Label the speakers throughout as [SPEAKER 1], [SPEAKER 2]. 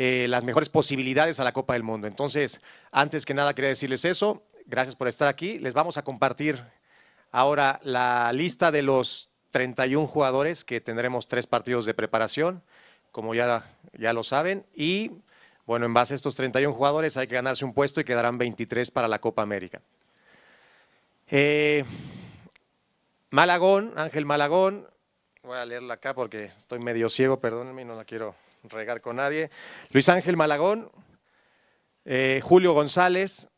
[SPEAKER 1] Eh, las mejores posibilidades a la Copa del Mundo. Entonces, antes que nada quería decirles eso. Gracias por estar aquí. Les vamos a compartir ahora la lista de los 31 jugadores que tendremos tres partidos de preparación, como ya, ya lo saben. Y bueno, en base a estos 31 jugadores hay que ganarse un puesto y quedarán 23 para la Copa América. Eh, Malagón, Ángel Malagón, voy a leerla acá porque estoy medio ciego, perdónenme, no la quiero regar con nadie, Luis Ángel Malagón, eh, Julio González,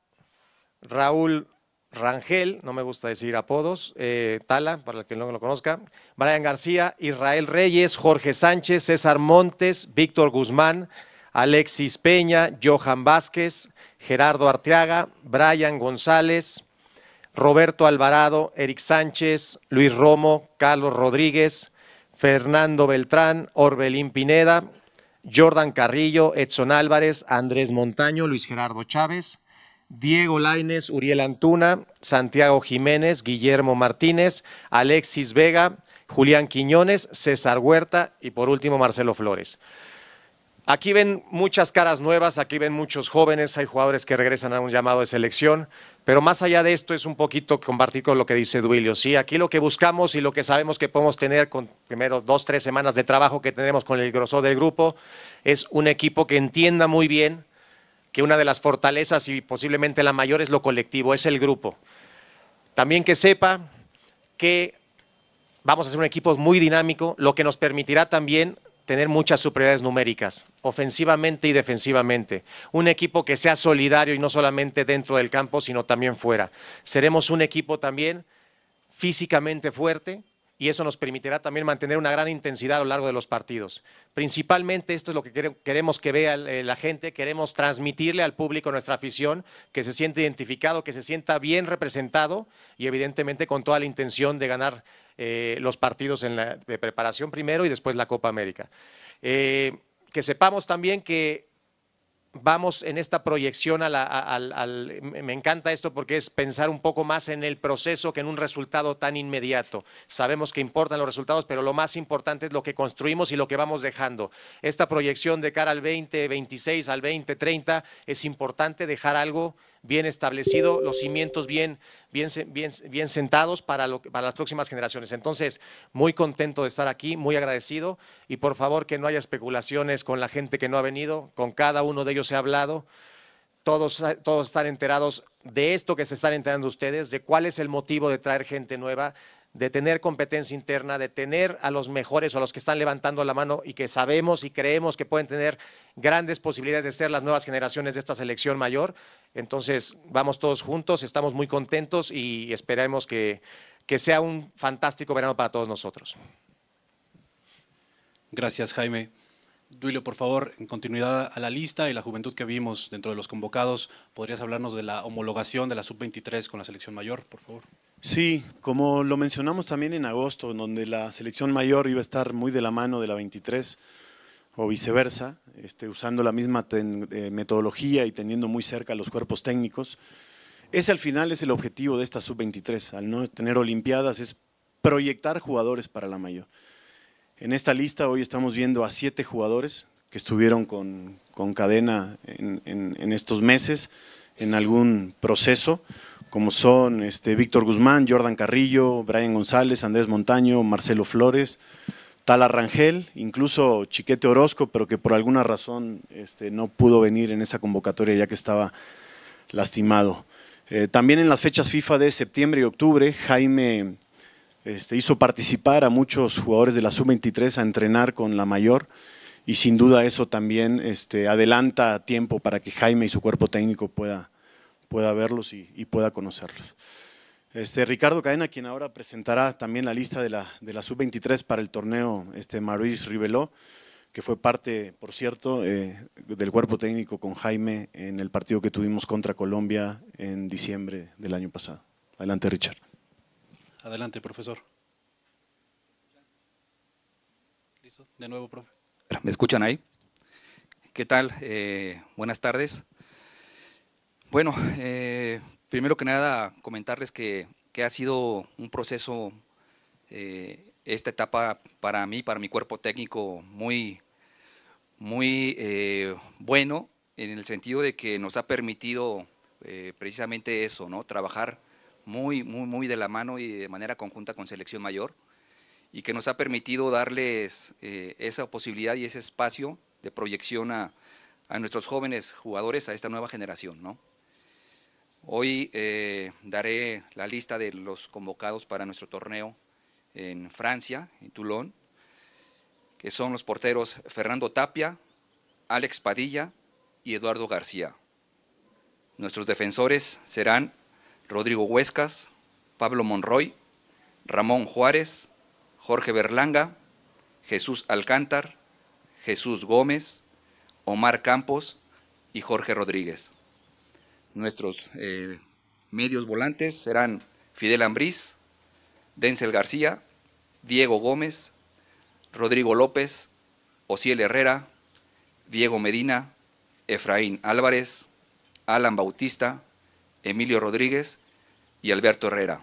[SPEAKER 1] Raúl Rangel, no me gusta decir apodos, eh, Tala, para el que no lo conozca, Brian García, Israel Reyes, Jorge Sánchez, César Montes, Víctor Guzmán, Alexis Peña, Johan Vázquez, Gerardo Arteaga, Brian González, Roberto Alvarado, Eric Sánchez, Luis Romo, Carlos Rodríguez, Fernando Beltrán, Orbelín Pineda, Jordan Carrillo, Edson Álvarez, Andrés Montaño, Luis Gerardo Chávez, Diego Laines, Uriel Antuna, Santiago Jiménez, Guillermo Martínez, Alexis Vega, Julián Quiñones, César Huerta y por último Marcelo Flores. Aquí ven muchas caras nuevas, aquí ven muchos jóvenes, hay jugadores que regresan a un llamado de selección, pero más allá de esto es un poquito compartir con lo que dice Duilio. Sí, aquí lo que buscamos y lo que sabemos que podemos tener con primero dos, tres semanas de trabajo que tenemos con el grosor del grupo es un equipo que entienda muy bien que una de las fortalezas y posiblemente la mayor es lo colectivo, es el grupo. También que sepa que vamos a ser un equipo muy dinámico, lo que nos permitirá también tener muchas superioridades numéricas, ofensivamente y defensivamente. Un equipo que sea solidario y no solamente dentro del campo, sino también fuera. Seremos un equipo también físicamente fuerte, y eso nos permitirá también mantener una gran intensidad a lo largo de los partidos. Principalmente esto es lo que queremos que vea eh, la gente, queremos transmitirle al público nuestra afición, que se sienta identificado, que se sienta bien representado y evidentemente con toda la intención de ganar eh, los partidos de preparación primero y después la Copa América. Eh, que sepamos también que vamos en esta proyección a me encanta esto porque es pensar un poco más en el proceso que en un resultado tan inmediato. Sabemos que importan los resultados, pero lo más importante es lo que construimos y lo que vamos dejando. Esta proyección de cara al 2026, al 2030, es importante dejar algo bien establecido, los cimientos bien, bien, bien, bien sentados para, para las próximas generaciones. Entonces, muy contento de estar aquí, muy agradecido y por favor que no haya especulaciones con la gente que no ha venido, con cada uno de ellos ha hablado. Todos, todos, están enterados de esto que se están enterando ustedes, de cuál es el motivo de traer gente nueva, de tener competencia interna, de tener a los mejores o a los que están levantando la mano y que sabemos y creemos que pueden tener grandes posibilidades de ser las nuevas generaciones de esta selección mayor. Entonces, vamos todos juntos, estamos muy contentos y esperemos que, que sea un fantástico verano para todos nosotros. Gracias, Jaime. Duilio, por favor, en
[SPEAKER 2] continuidad a la lista y la juventud que vimos dentro de los convocados, ¿podrías hablarnos de la homologación de la sub-23 con la selección mayor, por favor?
[SPEAKER 3] Sí, como lo mencionamos también en agosto, donde la selección mayor iba a estar muy de la mano de la 23 o viceversa, este, usando la misma eh, metodología y teniendo muy cerca los cuerpos técnicos. Ese al final es el objetivo de esta sub-23, al no tener Olimpiadas, es proyectar jugadores para la mayor. En esta lista hoy estamos viendo a siete jugadores que estuvieron con, cadena en estos meses, en algún proceso como son este, Víctor Guzmán, Jordan Carrillo, Brian González, Andrés Montaño, Marcelo Flores, Tala Rangel, incluso Chiquete Orozco, pero que por alguna razón este, no pudo venir en esa convocatoria ya que estaba lastimado. Eh, también en las fechas FIFA de septiembre y octubre, Jaime este, hizo participar a muchos jugadores de la sub-23 a entrenar con la mayor y sin duda eso también este, adelanta tiempo para que Jaime y su cuerpo técnico pueda pueda verlos y, pueda conocerlos. Este, Ricardo Cadena, quien ahora presentará también la lista de la, de la sub-23 para el torneo este, Maurice Riveló, que fue parte, por cierto, eh, del cuerpo técnico con Jaime en el partido que tuvimos contra Colombia en diciembre del año pasado. Adelante, Richard.
[SPEAKER 2] Adelante, profesor.
[SPEAKER 4] ¿Listo? De nuevo, profe. ¿Me escuchan ahí? ¿Qué tal? Eh, buenas tardes. Bueno, eh, primero que nada comentarles que, ha sido un proceso, eh, esta etapa para mí, para mi cuerpo técnico, muy, muy eh, bueno, en el sentido de que nos ha permitido precisamente eso, ¿no? trabajar muy, muy, muy de la mano y de manera conjunta con Selección Mayor, y que nos ha permitido darles esa posibilidad y ese espacio de proyección a, a nuestros jóvenes jugadores, a esta nueva generación, ¿no? Hoy eh, daré la lista de los convocados para nuestro torneo en Francia, en Toulon, que son los porteros Fernando Tapia, Alex Padilla y Eduardo García. Nuestros defensores serán Rodrigo Huescas, Pablo Monroy, Ramón Juárez, Jorge Berlanga, Jesús Alcántar, Jesús Gómez, Omar Campos y Jorge Rodríguez. Nuestros eh, medios volantes serán Fidel Ambriz, Denzel García, Diego Gómez, Rodrigo López, Ociel Herrera, Diego Medina, Efraín Álvarez, Alan Bautista, Emilio Rodríguez y Alberto Herrera.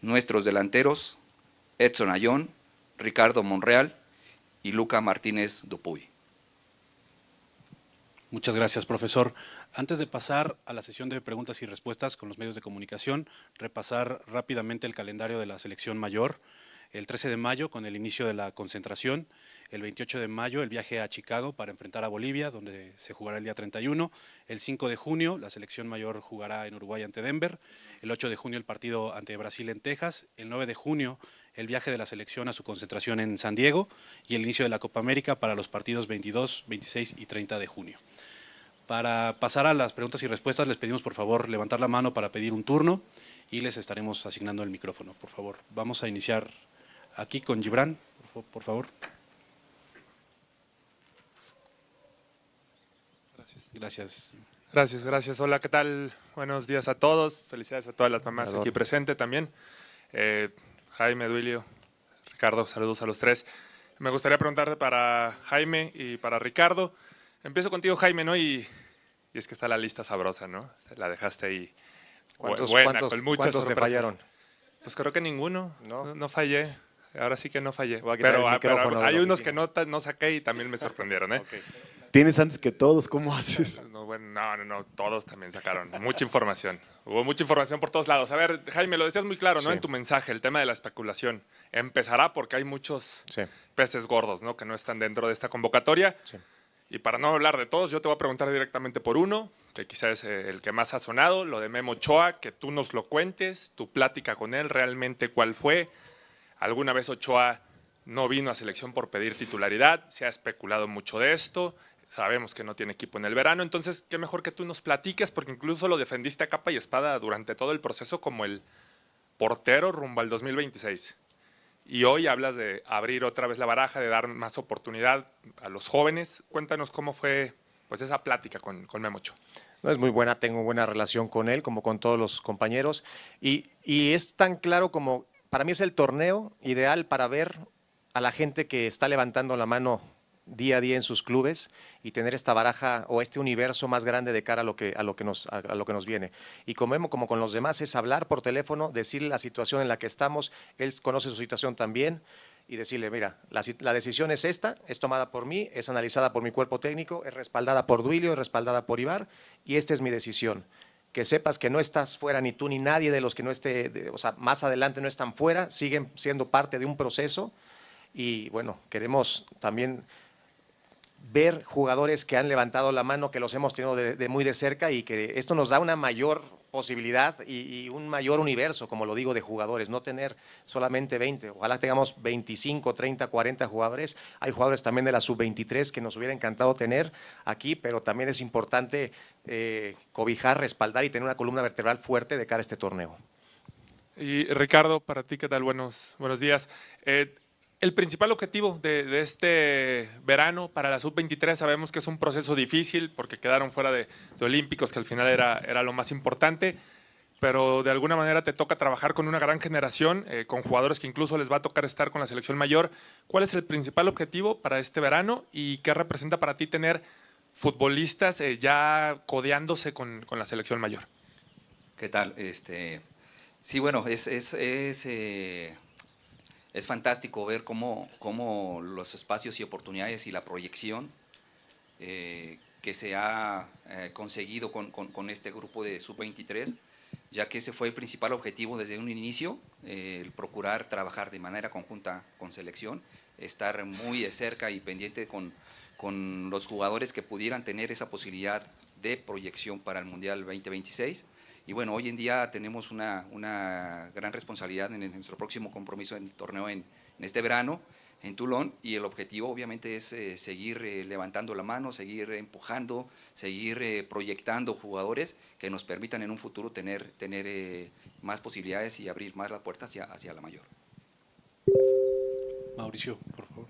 [SPEAKER 4] Nuestros delanteros, Edson Ayón, Ricardo Monreal y Luca Martínez Dupuy.
[SPEAKER 2] Muchas gracias, profesor. Antes de pasar a la sesión de preguntas y respuestas con los medios de comunicación, repasar rápidamente el calendario de la selección mayor. El 13 de mayo, con el inicio de la concentración. El 28 de mayo, el viaje a Chicago para enfrentar a Bolivia, donde se jugará el día 31. El 5 de junio, la selección mayor jugará en Uruguay ante Denver. El 8 de junio, el partido ante Brasil en Texas. El 9 de junio, el viaje de la selección a su concentración en San Diego y el inicio de la Copa América para los partidos 22, 26 y 30 de junio. Para pasar a las preguntas y respuestas, les pedimos por favor levantar la mano para pedir un turno y les estaremos asignando el micrófono, por favor. Vamos a iniciar aquí con Gibran, por favor. Gracias.
[SPEAKER 5] Gracias. Gracias, Hola, ¿qué tal? Buenos días a todos. Felicidades a todas las mamás aquí presentes también. Eh, Jaime, Duilio, Ricardo, saludos a los tres. Me gustaría preguntarte para Jaime y para Ricardo. Empiezo contigo, Jaime, ¿no? Y, es que está la lista sabrosa, ¿no? La dejaste ahí. ¿Cuántos, buena, ¿cuántos, con muchas ¿cuántos fallaron? Pues creo que ninguno. No. no, fallé. Ahora sí que no fallé. Pero, ah, hay unos que no, no saqué y también me sorprendieron, ¿eh?
[SPEAKER 3] Tienes antes que todos, ¿cómo haces?
[SPEAKER 5] bueno, no, no, no, todos también sacaron mucha información. Hubo mucha información por todos lados. A ver, Jaime, lo decías muy claro, ¿no? En tu mensaje, el tema de la especulación. Empezará porque hay muchos peces gordos, ¿no? Que no están dentro de esta convocatoria. Y para no hablar de todos, yo te voy a preguntar directamente por uno, que quizás es eh, el que más ha sonado, lo de Memo Ochoa, que tú nos lo cuentes, tu plática con él, realmente cuál fue. ¿Alguna vez Ochoa no vino a selección por pedir titularidad? Se ha especulado mucho de esto sabemos que no tiene equipo en el verano, entonces qué mejor que tú nos platiques, porque incluso lo defendiste a capa y espada durante todo el proceso como el portero rumbo al 2026. Y hoy hablas de abrir otra vez la baraja, de dar más oportunidad a los jóvenes. Cuéntanos cómo fue pues, esa plática con, Memocho.
[SPEAKER 1] No, es muy buena, tengo buena relación con él, como con todos los compañeros. Y, y es tan claro como, para mí es el torneo ideal para ver a la gente que está levantando la mano día a día en sus clubes y tener esta baraja o este universo más grande de cara a lo que, a lo que, nos, a lo que nos viene. Y como, como con los demás es hablar por teléfono, decirle la situación en la que estamos, él conoce su situación también y decirle, mira, la, la, decisión es esta, es tomada por mí, es analizada por mi cuerpo técnico, es respaldada por Duilio, es respaldada por Ibar y esta es mi decisión. Que sepas que no estás fuera ni tú ni nadie de los que no esté, o sea, más adelante no están fuera, siguen siendo parte de un proceso y bueno, queremos también ver jugadores que han levantado la mano, que los hemos tenido de, muy de cerca y que esto nos da una mayor posibilidad y, un mayor universo, como lo digo, de jugadores. No tener solamente 20, ojalá tengamos 25, 30, 40 jugadores. Hay jugadores también de la sub-23 que nos hubiera encantado tener aquí, pero también es importante eh, cobijar, respaldar y tener una columna vertebral fuerte de cara a este torneo.
[SPEAKER 5] Y Ricardo, para ti, ¿qué tal? Buenos, buenos días. Eh, el principal objetivo de, este verano para la sub-23 sabemos que es un proceso difícil porque quedaron fuera de, Olímpicos, que al final era, era lo más importante, pero de alguna manera te toca trabajar con una gran generación, eh, con jugadores que incluso les va a tocar estar con la selección mayor. ¿Cuál es el principal objetivo para este verano y qué representa para ti tener futbolistas eh, ya codeándose con, la selección mayor? ¿Qué
[SPEAKER 4] tal? Este, sí, bueno, es... Eh, es fantástico ver cómo, los espacios y oportunidades y la proyección eh, que se ha eh, conseguido con, este grupo de Sub-23, ya que ese fue el principal objetivo desde un inicio, eh, el procurar trabajar de manera conjunta con selección, estar muy de cerca y pendiente con, con los jugadores que pudieran tener esa posibilidad de proyección para el Mundial 2026 y bueno, hoy en día tenemos una, gran responsabilidad en, nuestro próximo compromiso en el torneo en, este verano en Tulón y el objetivo obviamente es eh, seguir eh, levantando la mano, seguir empujando, seguir eh, proyectando jugadores que nos permitan en un futuro tener, más posibilidades y abrir más la puerta hacia, hacia la mayor. Mauricio, por favor.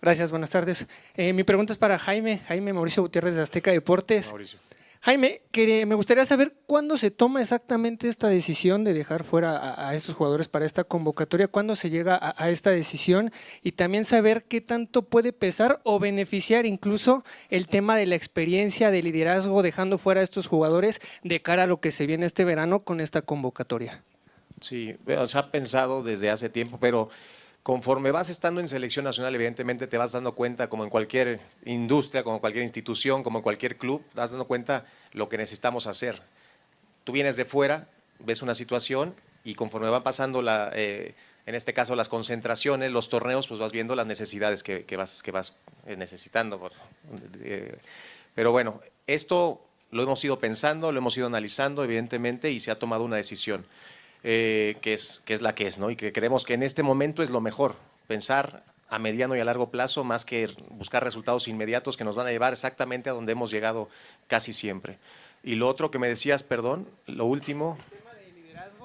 [SPEAKER 5] Gracias, buenas tardes. mi pregunta es para Jaime, Jaime Mauricio Gutiérrez de Azteca Deportes. Mauricio. Jaime, me gustaría saber cuándo se toma exactamente esta decisión de dejar fuera a, estos jugadores para esta convocatoria, cuándo se llega a, esta decisión y también saber qué tanto puede pesar o beneficiar incluso el tema de la experiencia de liderazgo dejando fuera a estos jugadores de cara a lo que se viene este verano con esta convocatoria.
[SPEAKER 1] Sí, se ha pensado desde hace tiempo, pero conforme vas estando en selección nacional, evidentemente te vas dando cuenta, como en cualquier industria, como en cualquier institución, como en cualquier club, vas dando cuenta lo que necesitamos hacer. Tú vienes de fuera, ves una situación y conforme van pasando, eh, en este caso, las concentraciones, los torneos, pues vas viendo las necesidades que vas eh, necesitando. Eh, pero bueno, esto lo hemos ido pensando, lo hemos ido analizando, evidentemente, y se ha tomado una decisión. Eh, que, es, que es la que es, ¿no? Y que creemos que en este momento es lo mejor, pensar a mediano y a largo plazo más que buscar resultados inmediatos que nos van a llevar exactamente a donde hemos llegado casi siempre. Y lo otro que me decías, perdón, lo último,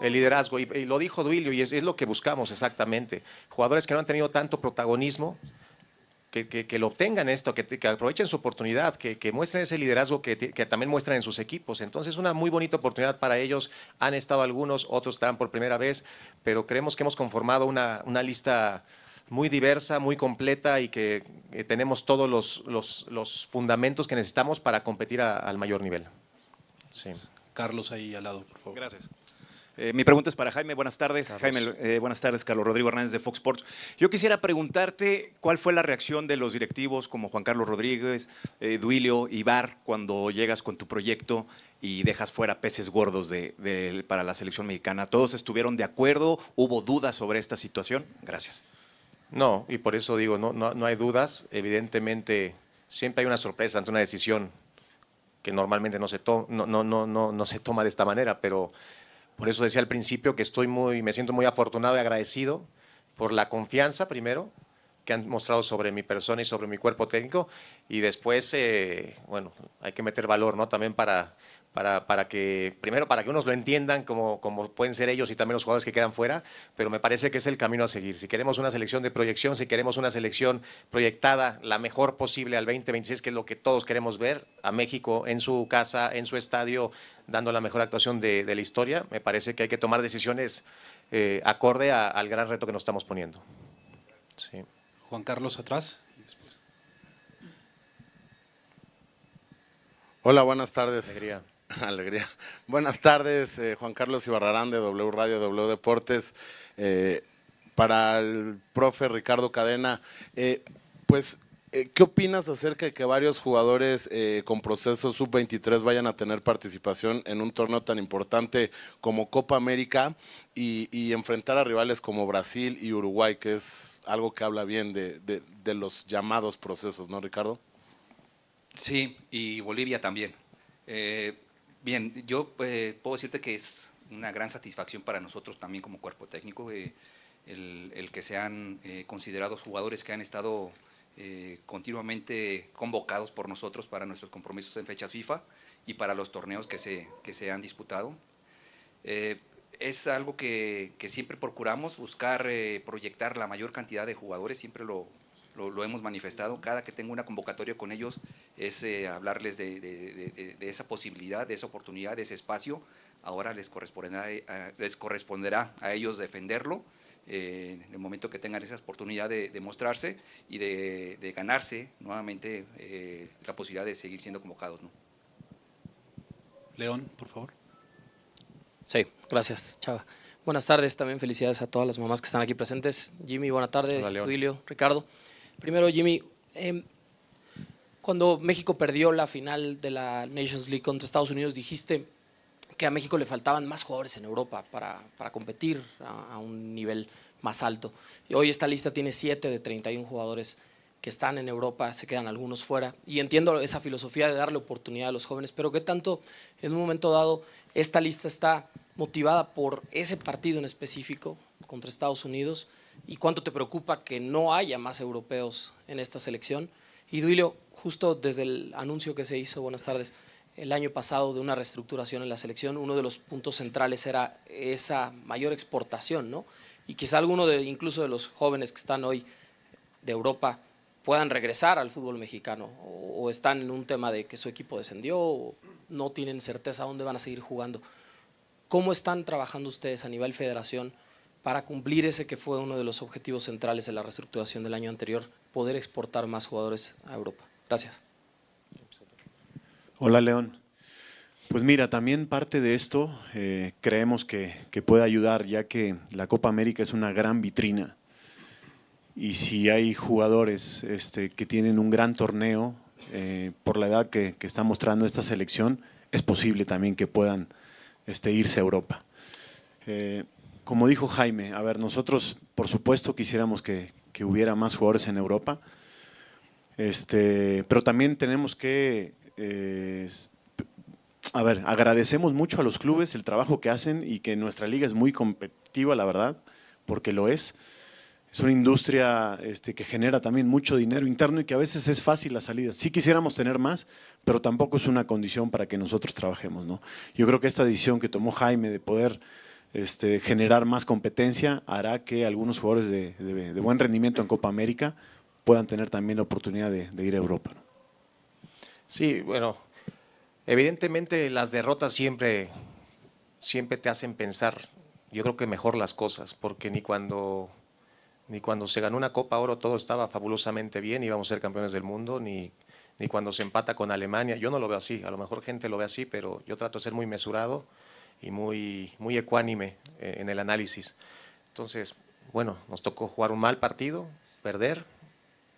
[SPEAKER 1] el liderazgo, y, lo dijo Duilio, y es, es, lo que buscamos exactamente. Jugadores que no han tenido tanto protagonismo que, lo obtengan esto, que, aprovechen su oportunidad, que, muestren ese liderazgo que, también muestran en sus equipos. Entonces, una muy bonita oportunidad para ellos. Han estado algunos, otros estarán por primera vez, pero creemos que hemos conformado una, lista muy diversa, muy completa y que tenemos todos los, fundamentos que necesitamos para competir al mayor nivel. Sí. Carlos ahí al lado, por favor. Gracias. Eh, mi pregunta es para Jaime. Buenas tardes, Jaime. Eh, buenas tardes, Carlos Rodrigo Hernández de Fox Sports. Yo quisiera preguntarte cuál fue la reacción de los directivos como Juan Carlos Rodríguez, eh, Duilio, Ibar, cuando llegas con tu proyecto y dejas fuera peces gordos para la selección mexicana. ¿Todos estuvieron de acuerdo? ¿Hubo dudas sobre esta situación? Gracias. No, y por eso digo, no, no, hay dudas. Evidentemente, siempre hay una sorpresa ante una decisión que normalmente no se, no, no, no se toma de esta manera, pero por eso decía al principio que estoy muy, me siento muy afortunado y agradecido por la confianza primero que han mostrado sobre mi persona y sobre mi cuerpo técnico y después, eh, bueno, hay que meter valor, ¿no? También para para, que, primero, para que unos lo entiendan como, como pueden ser ellos y también los jugadores que quedan fuera, pero me parece que es el camino a seguir. Si queremos una selección de proyección, si queremos una selección proyectada la mejor posible al 2026, que es lo que todos queremos ver, a México en su casa, en su estadio, dando la mejor actuación de, la historia, me parece que hay que tomar decisiones eh, acorde al gran reto que nos estamos poniendo. Juan Carlos atrás. Hola, buenas tardes. Alegría.
[SPEAKER 3] Alegría. Buenas tardes, eh, Juan Carlos Ibarrarán de W Radio, W Deportes. Eh, para el profe Ricardo Cadena, eh, pues, ¿qué opinas acerca de que varios jugadores con procesos sub-23 vayan a tener participación en un torneo tan importante como Copa América y, enfrentar a rivales como Brasil y Uruguay, que es algo que habla bien de, los llamados
[SPEAKER 4] procesos, ¿no, Ricardo? Sí, y Bolivia también. Eh, Bien, yo eh, puedo decirte que es una gran satisfacción para nosotros también como cuerpo técnico eh, el, que sean eh, considerados jugadores que han estado continuamente convocados por nosotros para nuestros compromisos en fechas FIFA y para los torneos que se, se han disputado. es algo que, siempre procuramos, buscar proyectar la mayor cantidad de jugadores, siempre lo, lo, hemos manifestado, cada que tengo una convocatoria con ellos es eh, hablarles de, esa posibilidad, de esa oportunidad, de ese espacio. Ahora les corresponderá, eh, les corresponderá a ellos defenderlo eh, en el momento que tengan esa oportunidad de, mostrarse y de, ganarse nuevamente la posibilidad de seguir siendo convocados.
[SPEAKER 6] León, por favor. Sí, gracias, Chava. Buenas tardes, también felicidades a todas las mamás que están aquí presentes. Jimmy, buena tarde. Julio, Ricardo. Primero, Jimmy, em, cuando México perdió la final de la Nations League contra Estados Unidos, dijiste que a México le faltaban más jugadores en Europa para, competir a, un nivel más alto. Y hoy esta lista tiene 7 de 31 jugadores que están en Europa, se quedan algunos fuera. Y entiendo esa filosofía de darle oportunidad a los jóvenes, pero ¿qué tanto en un momento dado esta lista está motivada por ese partido en específico contra Estados Unidos? y cuánto te preocupa que no haya más europeos en esta selección. Y Duilio, justo desde el anuncio que se hizo, buenas tardes, el año pasado de una reestructuración en la selección, uno de los puntos centrales era esa mayor exportación, ¿no? Y quizá alguno de incluso de los jóvenes que están hoy de Europa puedan regresar al fútbol mexicano o, o están en un tema de que su equipo descendió o no tienen certeza dónde van a seguir jugando. ¿Cómo están trabajando ustedes a nivel federación para cumplir ese que fue uno de los objetivos centrales de la reestructuración del año anterior, poder exportar más jugadores a Europa. Gracias.
[SPEAKER 3] Hola, León. Pues mira, también parte de esto eh, creemos que, puede ayudar, ya que la Copa América es una gran vitrina. Y si hay jugadores este, que tienen un gran torneo, eh, por la edad que, está mostrando esta selección, es posible también que puedan este, irse a Europa. Eh, como dijo Jaime, a ver, nosotros por supuesto quisiéramos que, hubiera más jugadores en Europa, este, pero también tenemos que, eh, a ver, agradecemos mucho a los clubes el trabajo que hacen y que nuestra liga es muy competitiva, la verdad, porque lo es. Es una industria este, que genera también mucho dinero interno y que a veces es fácil la salida. Sí quisiéramos tener más, pero tampoco es una condición para que nosotros trabajemos. ¿no? Yo creo que esta decisión que tomó Jaime de poder este, generar más competencia hará que algunos jugadores de, buen rendimiento en Copa América puedan tener también la oportunidad de, ir a Europa.
[SPEAKER 1] Sí, bueno, evidentemente las derrotas siempre, siempre te hacen pensar, yo creo que mejor las cosas, porque ni cuando, ni cuando se ganó una Copa Oro todo estaba fabulosamente bien, íbamos a ser campeones del mundo, ni, ni cuando se empata con Alemania, yo no lo veo así, a lo mejor gente lo ve así, pero yo trato de ser muy mesurado y muy, muy ecuánime eh, en el análisis. Entonces, bueno, nos tocó jugar un mal partido, perder,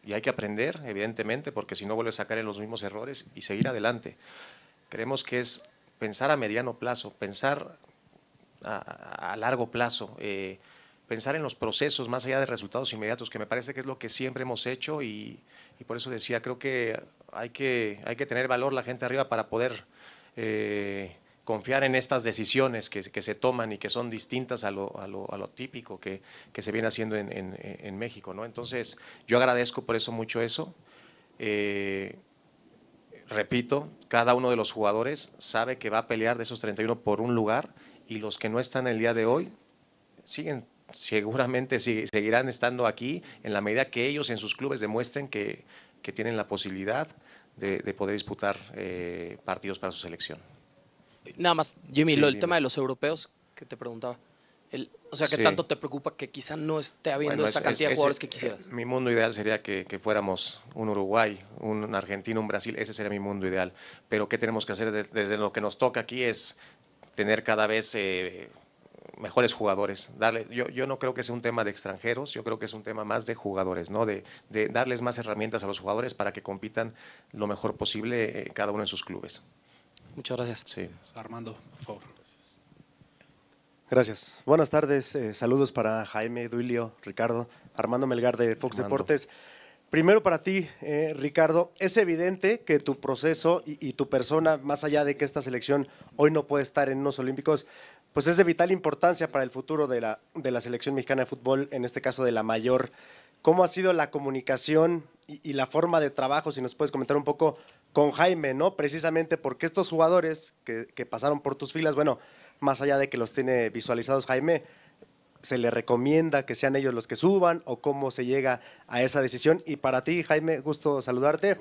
[SPEAKER 1] y hay que aprender, evidentemente, porque si no vuelves a sacar en los mismos errores y seguir adelante. Creemos que es pensar a mediano plazo, pensar a, largo plazo, eh, pensar en los procesos más allá de resultados inmediatos, que me parece que es lo que siempre hemos hecho y, por eso decía, creo que hay que, hay que tener valor la gente arriba para poder... Eh, confiar en estas decisiones que, se toman y que son distintas a lo, típico que, se viene haciendo en, México. ¿no? Entonces, yo agradezco por eso mucho eso. Eh, repito, cada uno de los jugadores sabe que va a pelear de esos 31 por un lugar y los que no están el día de hoy siguen seguramente seguirán estando aquí en la medida que ellos en sus clubes demuestren que, que tienen la posibilidad de, poder disputar eh, partidos para su selección. Nada más, Jimmy, lo, el tema
[SPEAKER 6] de los europeos que te preguntaba. o sea, ¿qué tanto te preocupa que quizá no esté habiendo esa cantidad de jugadores que quisieras?
[SPEAKER 1] Mi mundo ideal sería que, fuéramos un Uruguay, un Argentino, un Brasil, ese sería mi mundo ideal. Pero ¿qué tenemos que hacer desde, lo que nos toca aquí es tener cada vez... Eh, mejores jugadores. yo, no creo que sea un tema de extranjeros, yo creo que es un tema más de jugadores, ¿no? de, darles más herramientas a los jugadores para que compitan lo mejor posible eh, cada uno en sus clubes. Muchas gracias. Sí.
[SPEAKER 2] Armando, por favor.
[SPEAKER 1] Gracias.
[SPEAKER 7] Buenas tardes. Eh, saludos para Jaime, Duilio, Ricardo, Armando Melgar de Fox Deportes. Primero para ti, eh, Ricardo, es evidente que tu proceso y, tu persona, más allá de que esta selección hoy no puede estar en unos Olímpicos, pues es de vital importancia para el futuro de la, de la selección mexicana de fútbol, en este caso de la mayor. ¿Cómo ha sido la comunicación y la forma de trabajo? Si nos puedes comentar un poco con Jaime, ¿no? Precisamente porque estos jugadores que, pasaron por tus filas, bueno, más allá de que los tiene visualizados Jaime, ¿se le recomienda que sean ellos los que suban o cómo se llega a esa decisión? Y para ti, Jaime, gusto saludarte.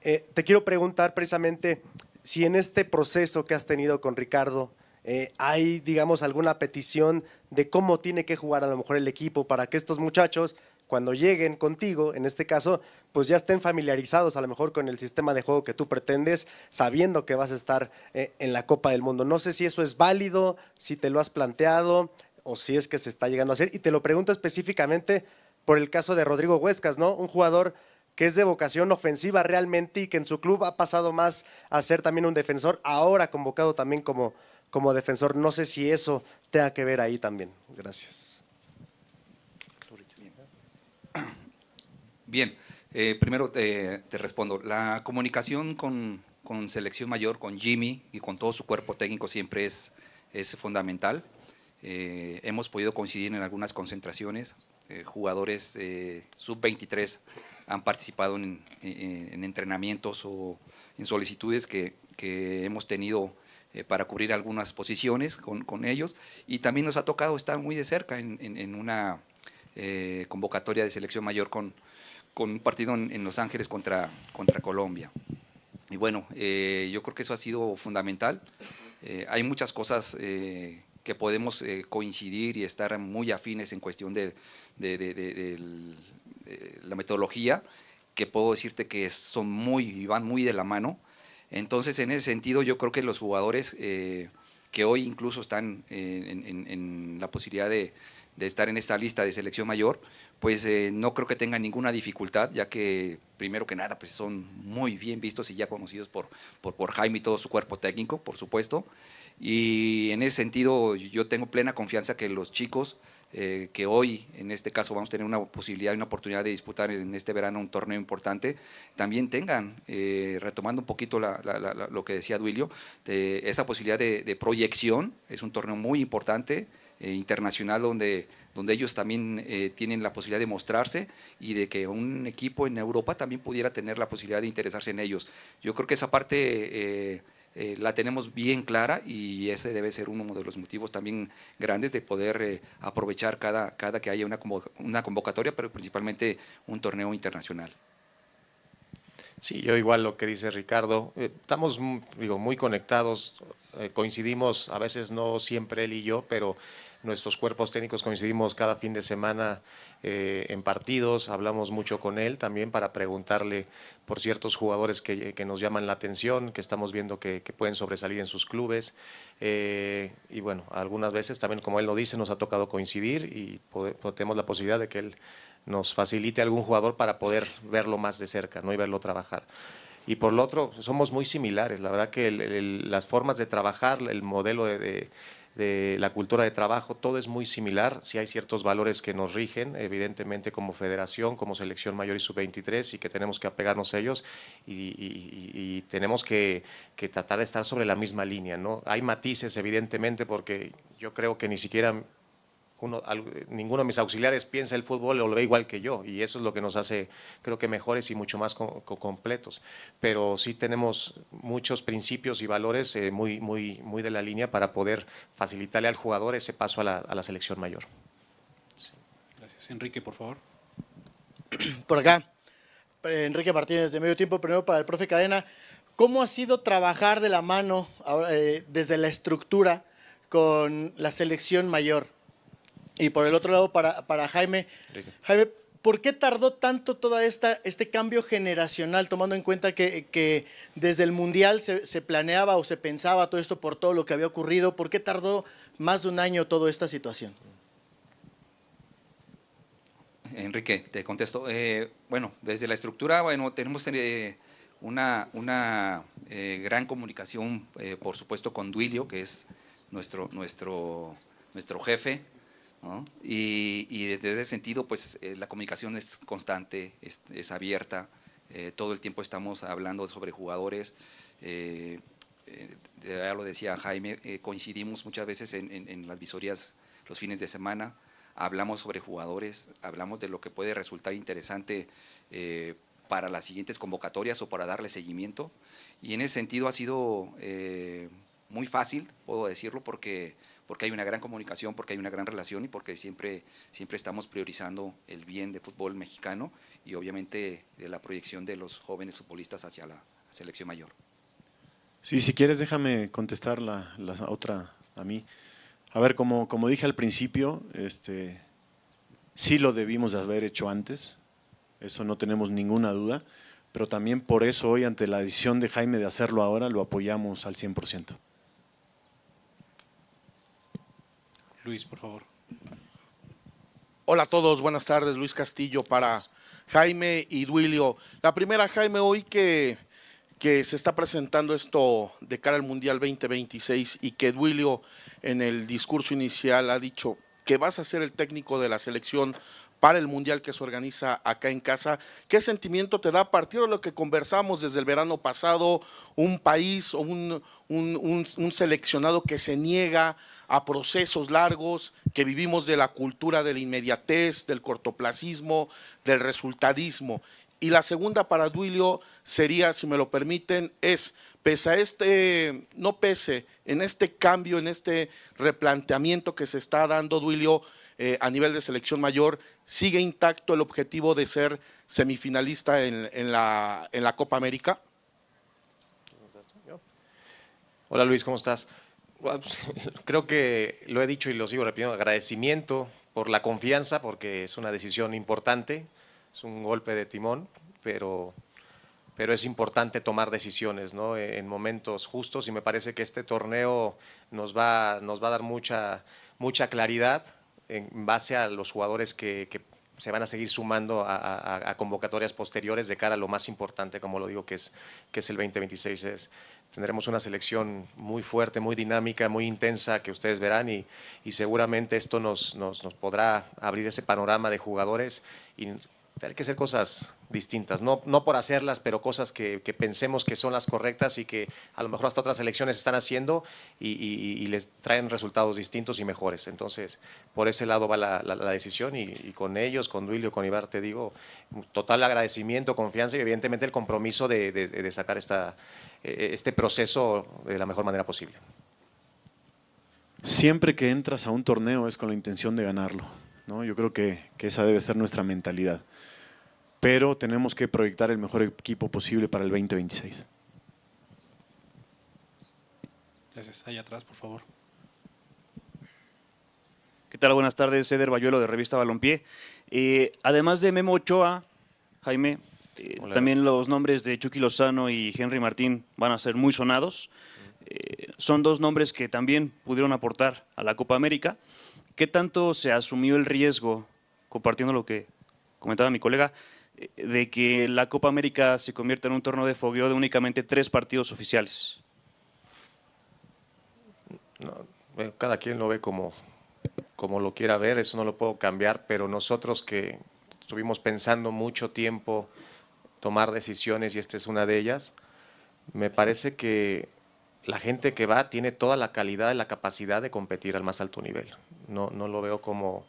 [SPEAKER 7] Eh, te quiero preguntar precisamente si en este proceso que has tenido con Ricardo, eh, hay, digamos, alguna petición de cómo tiene que jugar a lo mejor el equipo para que estos muchachos cuando lleguen contigo, en este caso, pues ya estén familiarizados a lo mejor con el sistema de juego que tú pretendes, sabiendo que vas a estar eh, en la Copa del Mundo. No sé si eso es válido, si te lo has planteado o si es que se está llegando a hacer. Y te lo pregunto específicamente por el caso de Rodrigo Huescas, ¿no? Un jugador que es de vocación ofensiva realmente y que en su club ha pasado más a ser también un defensor, ahora convocado también como, como defensor. No sé si eso tenga que ver ahí también. Gracias.
[SPEAKER 4] Bien, eh, primero te, respondo. La comunicación con, Selección Mayor, con Jimmy y con todo su cuerpo técnico siempre es, es fundamental. Eh, hemos podido coincidir en algunas concentraciones. Eh, jugadores sub-23 han participado en, entrenamientos o en solicitudes que, hemos tenido para cubrir algunas posiciones con, ellos. Y también nos ha tocado estar muy de cerca en, en una convocatoria de selección mayor con, con un partido en, Los Ángeles contra, contra Colombia. Y bueno, eh, yo creo que eso ha sido fundamental. Eh, hay muchas cosas eh, que podemos coincidir y estar muy afines en cuestión de, de, la metodología, que puedo decirte que son muy, van muy de la mano. Entonces, en ese sentido, yo creo que los jugadores que hoy incluso están en, en la posibilidad de, de estar en esta lista de selección mayor, pues eh, no creo que tengan ninguna dificultad, ya que primero que nada pues son muy bien vistos y ya conocidos por, por, Jaime y todo su cuerpo técnico, por supuesto. Y en ese sentido yo tengo plena confianza que los chicos eh, que hoy en este caso vamos a tener una posibilidad y una oportunidad de disputar en este verano un torneo importante, también tengan, eh, retomando un poquito lo que decía Duilio, esa posibilidad de, de proyección, es un torneo muy importante, eh, internacional donde, donde ellos también eh, tienen la posibilidad de mostrarse y de que un equipo en Europa también pudiera tener la posibilidad de interesarse en ellos. Yo creo que esa parte... Eh, la tenemos bien clara y ese debe ser uno de los motivos también grandes de poder aprovechar cada, cada que haya una, convocatoria, pero principalmente un torneo internacional. Sí, yo igual lo que dice Ricardo, estamos digo, muy conectados
[SPEAKER 1] eh, coincidimos, a veces no siempre él y yo, pero nuestros cuerpos técnicos coincidimos cada fin de semana eh, en partidos, hablamos mucho con él también para preguntarle por ciertos jugadores que, nos llaman la atención, que estamos viendo que, pueden sobresalir en sus clubes. Eh, y bueno, algunas veces también, como él lo dice, nos ha tocado coincidir y pues, tenemos la posibilidad de que él nos facilite algún jugador para poder verlo más de cerca ¿no? y verlo trabajar y por lo otro somos muy similares. La verdad que las formas de trabajar, el modelo de, la cultura de trabajo, todo es muy similar. Si hay ciertos valores que nos rigen, evidentemente como federación, como selección mayor y sub-23, y que tenemos que apegarnos a ellos y, tenemos que, que, tratar de estar sobre la misma línea. ¿no? Hay matices, evidentemente, porque yo creo que ni siquiera ninguno de mis auxiliares piensa el fútbol o lo ve igual que yo y eso es lo que nos hace creo que mejores y mucho más completos. Pero sí tenemos muchos principios y valores eh, muy, muy, muy de la línea para poder facilitarle al jugador ese paso a la, selección mayor.
[SPEAKER 7] Gracias. Enrique, por favor. Por acá, eh, Enrique Martínez de Medio Tiempo, primero para el profe Cadena. ¿Cómo ha sido trabajar de la mano eh, desde la estructura con la selección mayor? Y por el otro lado, para, Jaime, Jaime, ¿por qué tardó tanto todo este cambio generacional, tomando en cuenta que, desde el Mundial se, planeaba o se pensaba todo esto por todo lo que había ocurrido? ¿Por qué tardó más de un año toda esta situación?
[SPEAKER 4] Enrique, te contesto. Eh, bueno, desde la estructura, bueno, tenemos eh, una, una eh, gran comunicación, por supuesto, con Duilio, que es nuestro, nuestro, nuestro jefe, y, desde ese sentido, pues eh, la comunicación es constante, es, abierta, eh, todo el tiempo estamos hablando sobre jugadores. Eh, ya lo decía Jaime, coincidimos muchas veces en, las visorías los fines de semana, hablamos sobre jugadores, hablamos de lo que puede resultar interesante para las siguientes convocatorias o para darle seguimiento. Y en ese sentido ha sido muy fácil, puedo decirlo, porque porque hay una gran comunicación, porque hay una gran relación y porque siempre, siempre estamos priorizando el bien del fútbol mexicano y obviamente de la proyección de los jóvenes futbolistas hacia la selección mayor.
[SPEAKER 3] Sí, si quieres déjame contestar la, otra a mí. A ver, como, como dije al principio, este, sí lo debimos haber hecho antes, eso no tenemos ninguna duda, pero también por eso hoy ante la decisión de Jaime de hacerlo ahora lo apoyamos al 100%. Luis, por favor. Hola a todos, buenas tardes. Luis Castillo para Jaime y Duilio. La primera, Jaime, hoy que, que se está presentando esto de cara al Mundial 2026 y que Duilio en el discurso inicial ha dicho que vas a ser el técnico de la selección para el Mundial que se organiza acá en casa. ¿Qué sentimiento te da a partir de lo que conversamos desde el verano pasado? Un país o un, un seleccionado que se niega a procesos largos, que vivimos de la cultura de la inmediatez, del cortoplacismo, del resultadismo. Y la segunda para Duilio sería, si me lo permiten, es, pese a este, no pese, en este cambio, en este replanteamiento que se está dando Duilio eh, a nivel de selección mayor, sigue intacto el objetivo de ser semifinalista en, la,
[SPEAKER 1] en la Copa América. Hola Luis, ¿cómo estás? Pues, creo que lo he dicho y lo sigo repitiendo, agradecimiento por la confianza, porque es una decisión importante, es un golpe de timón, pero, pero es importante tomar decisiones ¿no? E, en momentos justos y me parece que este torneo nos va, nos va a dar mucha, mucha claridad en base a los jugadores que, se van a seguir sumando a, a, convocatorias posteriores de cara a lo más importante, como lo digo, que es, que es el 2026. Es, Tendremos una selección muy fuerte, muy dinámica, muy intensa que ustedes verán y, y seguramente esto nos, nos, podrá abrir ese panorama de jugadores hay que hacer cosas distintas, no, por hacerlas, pero cosas que, pensemos que son las correctas y que a lo mejor hasta otras elecciones están haciendo y, les traen resultados distintos y mejores. Entonces, por ese lado va la, decisión y, con ellos, con Duilio, con Ibar, te digo, total agradecimiento, confianza y evidentemente el compromiso de, sacar esta, e, e, este proceso de la mejor manera posible.
[SPEAKER 3] Siempre que entras a un torneo es con la intención de ganarlo. Yo creo que esa debe ser nuestra mentalidad pero tenemos que proyectar el mejor equipo posible para el 2026.
[SPEAKER 2] Gracias. Allá atrás, por favor. ¿Qué tal? Buenas tardes. Ceder Bayuelo de Revista Balompié. Eh, además de Memo Ochoa, Jaime, eh, también los nombres de Chucky Lozano y Henry Martín van a ser muy sonados. Eh, son dos nombres que también pudieron aportar a la Copa América. ¿Qué tanto se asumió el riesgo, compartiendo lo que comentaba mi colega, de que la Copa América se convierta en un torno de fogueo de únicamente tres partidos oficiales?
[SPEAKER 1] No, eh, cada quien lo ve como, como lo quiera ver, eso no lo puedo cambiar, pero nosotros que estuvimos pensando mucho tiempo tomar decisiones y esta es una de ellas, me parece que la gente que va tiene toda la calidad y la capacidad de competir al más alto nivel. No, no lo veo como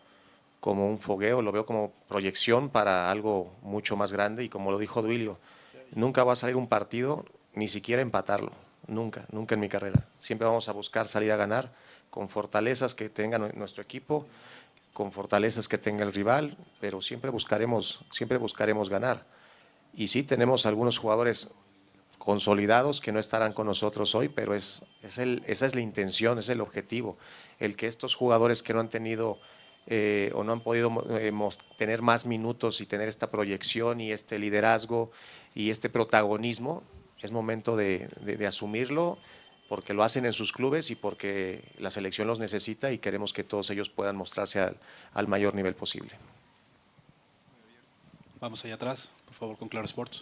[SPEAKER 1] como un fogueo, lo veo como proyección para algo mucho más grande y como lo dijo Duilio, nunca va a salir un partido ni siquiera empatarlo, nunca, nunca en mi carrera. Siempre vamos a buscar salir a ganar con fortalezas que tenga nuestro equipo, con fortalezas que tenga el rival, pero siempre buscaremos, siempre buscaremos ganar. Y sí tenemos algunos jugadores consolidados que no estarán con nosotros hoy, pero es, es esa es la intención, es el objetivo, el que estos jugadores que no han tenido eh, o no han podido eh, tener más minutos y tener esta proyección y este liderazgo y este protagonismo, es momento de, asumirlo porque lo hacen en sus clubes y porque la selección los necesita y queremos que todos ellos puedan mostrarse al, mayor nivel posible.
[SPEAKER 2] Vamos allá atrás, por favor, con Claro Sports.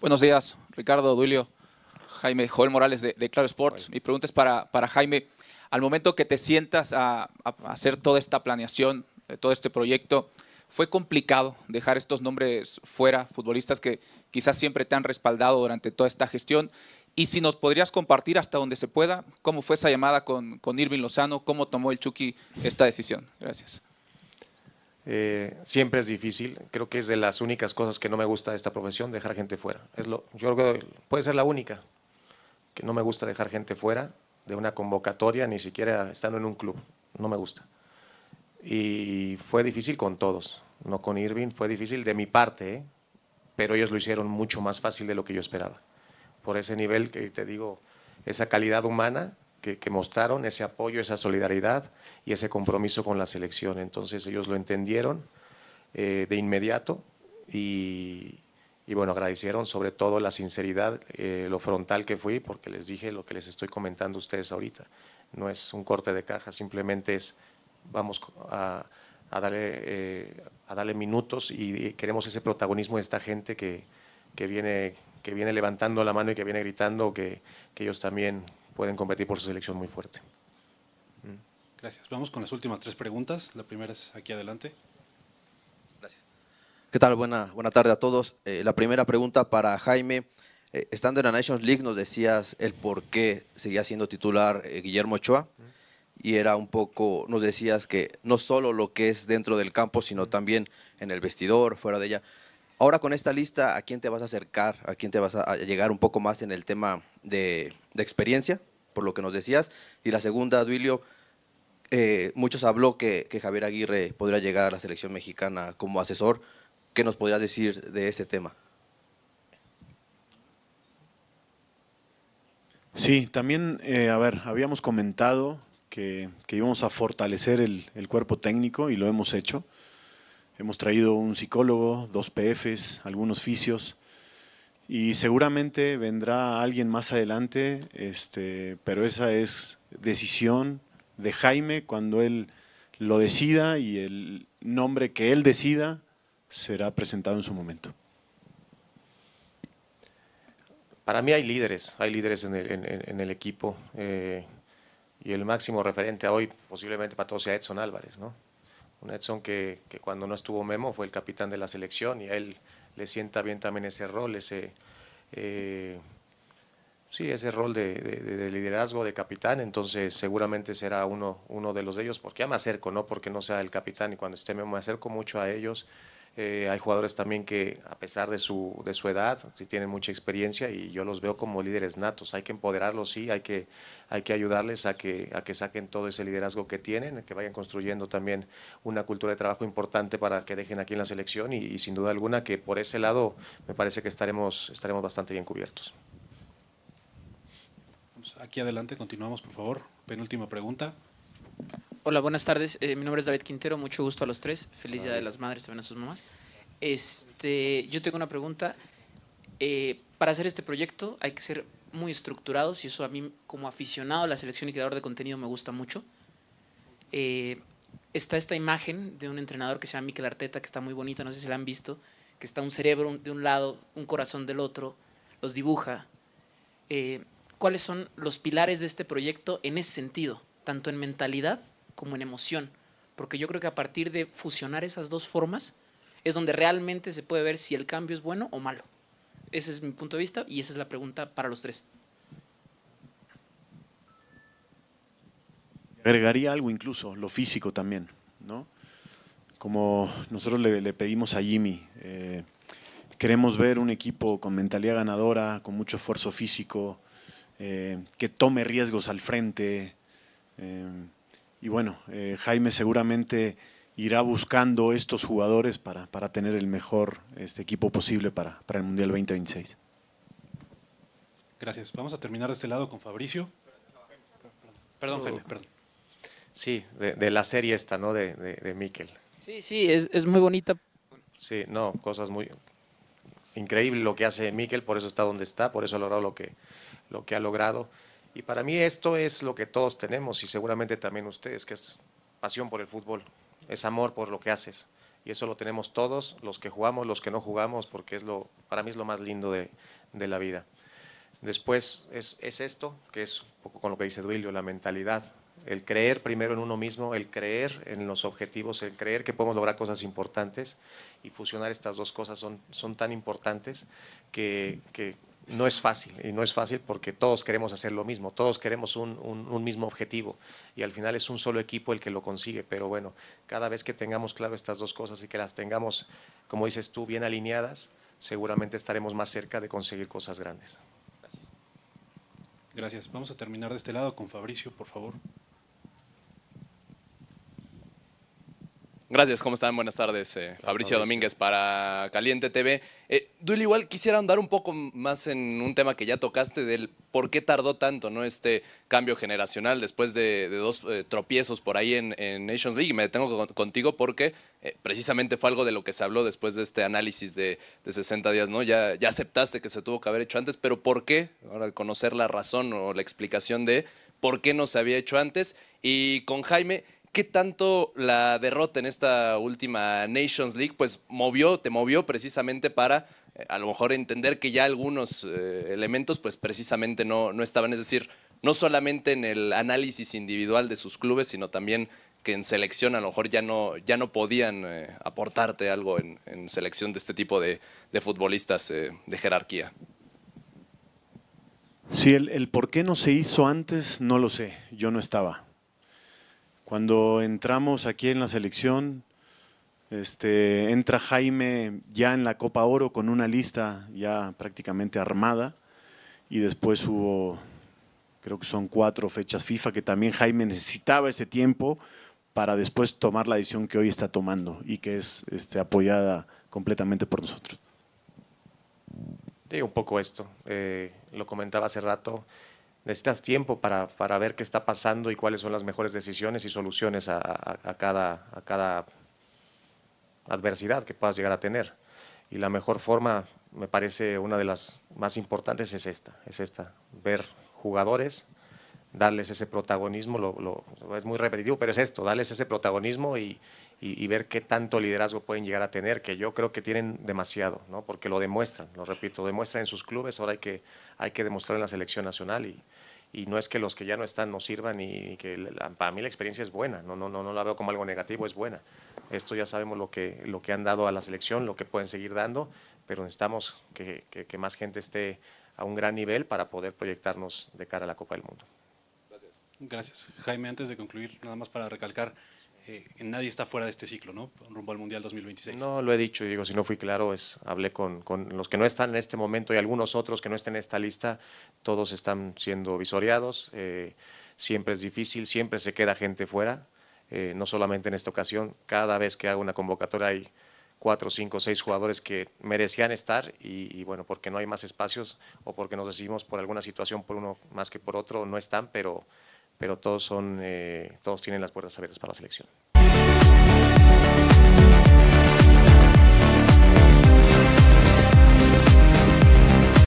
[SPEAKER 6] Buenos días, Ricardo, Duilio, Jaime, Joel Morales de, Claro Sports. Mi pregunta es para, para
[SPEAKER 1] Jaime al momento que te sientas a, hacer toda esta planeación, eh, todo este proyecto, fue complicado dejar estos nombres fuera, futbolistas que quizás siempre te han respaldado durante toda esta gestión. Y si nos podrías compartir hasta donde se pueda, cómo fue esa llamada con, con Irving Lozano, cómo tomó el Chucky esta decisión. Gracias. Eh, siempre es difícil, creo que es de las únicas cosas que no me gusta de esta profesión, dejar gente fuera. Es lo, yo creo que puede ser la única que no me gusta dejar gente fuera de una convocatoria, ni siquiera estando en un club. No me gusta. Y fue difícil con todos, no con Irving, fue difícil de mi parte, ¿eh? pero ellos lo hicieron mucho más fácil de lo que yo esperaba. Por ese nivel que te digo, esa calidad humana que, mostraron, ese apoyo, esa solidaridad y ese compromiso con la selección. Entonces ellos lo entendieron eh, de inmediato y, y bueno, agradecieron sobre todo la sinceridad, eh, lo frontal que fui, porque les dije lo que les estoy comentando a ustedes ahorita. No es un corte de caja, simplemente es vamos eh, a, darle, minutos y, queremos ese protagonismo de esta gente que, viene, que viene levantando la mano y que viene gritando que, que ellos también pueden competir por su selección muy fuerte.
[SPEAKER 2] Gracias. Vamos con las últimas tres preguntas. La primera es aquí adelante.
[SPEAKER 7] ¿Qué tal? Buena, buena tarde a todos. Eh, la primera pregunta para Jaime. Eh, estando en la Nations League nos decías el por qué seguía siendo titular eh, Guillermo Ochoa y era un poco, nos decías que no solo lo que es dentro del campo, sino también en el vestidor, fuera de ella. Ahora con esta lista, ¿a quién te vas a acercar? ¿A quién te vas a llegar un poco más en el tema de, experiencia, por lo que nos decías? Y la segunda, Duilio, muchos habló que, que Javier Aguirre podría llegar a la selección mexicana como asesor ¿Qué nos podrías decir de este tema? Sí, también,
[SPEAKER 3] eh, a ver, habíamos comentado que, íbamos a fortalecer el, cuerpo técnico y lo hemos hecho. Hemos traído un psicólogo, dos PFs, algunos fisios y seguramente vendrá alguien más adelante, este, pero esa es decisión de Jaime cuando él lo decida y el nombre que él decida será presentado en su momento.
[SPEAKER 1] Para mí hay líderes, hay líderes en el, equipo eh, y el máximo referente a hoy posiblemente para todos sea Edson Álvarez, ¿no? Un Edson que, cuando no estuvo Memo fue el capitán de la selección y a él le sienta bien también ese rol, ese, eh, sí, ese rol de, liderazgo, de capitán, entonces seguramente será uno, uno de los de ellos, porque ya me acerco, no porque no sea el capitán y cuando esté Memo me acerco mucho a ellos. Eh, hay jugadores también que, a pesar de su, de su edad, sí tienen mucha experiencia y yo los veo como líderes natos. Hay que empoderarlos, sí, hay que, hay que ayudarles a que, a que saquen todo ese liderazgo que tienen, que vayan construyendo también una cultura de trabajo importante para que dejen aquí en la selección y, sin duda alguna que por ese lado me parece que estaremos, estaremos bastante bien cubiertos.
[SPEAKER 2] Aquí adelante, continuamos, por favor. Penúltima pregunta. Hola, buenas tardes. Eh, mi nombre es David Quintero. Mucho gusto a los tres.
[SPEAKER 6] Feliz Día de las Madres también a sus mamás. Este, yo tengo una pregunta. Eh, para hacer este proyecto hay que ser muy estructurados y eso a mí como aficionado a la selección y creador de contenido me gusta mucho. Eh, está esta imagen de un entrenador que se llama Miquel Arteta, que está muy bonita, no sé si la han visto, que está un cerebro de un lado, un corazón del otro, los dibuja. ¿Cuáles son los pilares de este proyecto en ese sentido? Tanto en mentalidad como en emoción, porque yo creo que a partir de fusionar esas dos formas es donde realmente se puede ver si el cambio es bueno o malo. Ese es mi punto de vista y esa es la pregunta para los tres.
[SPEAKER 3] Agregaría algo incluso, lo físico también, ¿no? Como nosotros le, pedimos a Jimmy, eh, queremos ver un equipo con mentalidad ganadora, con mucho esfuerzo físico, eh, que tome riesgos al frente. Eh, y bueno, eh, Jaime seguramente irá buscando estos jugadores para, para tener el mejor este, equipo posible para, el Mundial 2026.
[SPEAKER 2] Gracias. Vamos a terminar de este lado con Fabricio.
[SPEAKER 1] Perdón, Fene perdón. Sí, de, la serie esta, ¿no? De, de, Miquel.
[SPEAKER 2] Sí, sí,
[SPEAKER 6] es, muy bonita.
[SPEAKER 1] Sí, no, cosas muy... Increíble lo que hace Miquel, por eso está donde está, por eso ha logrado lo que, lo que ha logrado. Y para mí esto es lo que todos tenemos y seguramente también ustedes, que es pasión por el fútbol, es amor por lo que haces. Y eso lo tenemos todos, los que jugamos, los que no jugamos, porque es lo, para mí es lo más lindo de, la vida. Después es, esto, que es un poco con lo que dice Duilio, la mentalidad, el creer primero en uno mismo, el creer en los objetivos, el creer que podemos lograr cosas importantes y fusionar estas dos cosas son, son tan importantes que, no es fácil, y no es fácil porque todos queremos hacer lo mismo, todos queremos un, mismo objetivo, y al final es un solo equipo el que lo consigue, pero bueno, cada vez que tengamos claro estas dos cosas y que las tengamos, como dices tú, bien alineadas, seguramente estaremos más cerca de conseguir cosas grandes. Gracias.
[SPEAKER 2] Gracias. Vamos a terminar de este lado con Fabricio, por
[SPEAKER 4] favor. Gracias, ¿cómo están? Buenas tardes. Eh, Fabricio Domínguez para Caliente TV. Eh, igual quisiera andar un poco más en un tema que ya tocaste del por qué tardó tanto ¿no? este cambio generacional después de, dos eh, tropiezos por ahí en, Nations League. Me detengo contigo porque eh, precisamente fue algo de lo que se habló después de este análisis de, de, 60 días. ¿no? Ya, ya aceptaste que se tuvo que haber hecho antes, pero ¿por qué? Ahora, al conocer la razón o la explicación de por qué no se había hecho antes. Y con Jaime ¿Qué tanto la derrota en esta última Nations League pues movió, te movió precisamente para eh, a lo mejor entender que ya algunos eh, elementos pues precisamente no, no estaban, es decir, no solamente en el análisis individual de sus clubes, sino también que en selección a lo mejor ya no, ya no podían eh, aportarte algo en, selección de este tipo de, futbolistas de jerarquía.
[SPEAKER 3] Sí, el, el por qué no se hizo antes no lo sé, yo no estaba. Cuando entramos aquí en la selección, este, entra Jaime ya en la Copa Oro con una lista ya prácticamente armada y después hubo, creo que son cuatro fechas FIFA que también Jaime necesitaba ese tiempo para después tomar la decisión que hoy está tomando y que es este, apoyada completamente por nosotros.
[SPEAKER 1] Sí, un poco esto. Eh, lo comentaba hace rato necesitas tiempo para, para, ver qué está pasando y cuáles son las mejores decisiones y soluciones a, a, cada, a cada adversidad que puedas llegar a tener. Y la mejor forma, me parece una de las más importantes, es esta, es esta, ver jugadores, darles ese protagonismo, lo, es muy repetitivo, pero es esto, darles ese protagonismo y, y, ver qué tanto liderazgo pueden llegar a tener, que yo creo que tienen demasiado, ¿no? porque lo demuestran, lo repito, demuestran en sus clubes, ahora hay que, hay que demostrar en la selección nacional y, y no es que los que ya no están no sirvan y que para mí la experiencia es buena, no, no, no, no la veo como algo negativo, es buena. Esto ya sabemos lo que, lo que han dado a la selección, lo que pueden seguir dando, pero necesitamos que, que más gente esté a un gran nivel para poder proyectarnos de cara a la Copa del Mundo.
[SPEAKER 2] Gracias. Gracias. Jaime, antes de concluir, nada más para recalcar, eh, nadie está fuera de este ciclo, ¿no? Rumbo al
[SPEAKER 1] Mundial 2026. No, lo he dicho, digo, si no fui claro, es, hablé con, los que no están en este momento y algunos otros que no estén en esta lista, todos están siendo visoreados, eh, siempre es difícil, siempre se queda gente fuera, eh, no solamente en esta ocasión, cada vez que hago una convocatoria hay cuatro, cinco, seis jugadores que merecían estar y, y, bueno, porque no hay más espacios o porque nos decidimos por alguna situación, por uno más que por otro, no están, pero pero todos, son, eh, todos tienen las puertas abiertas para la selección.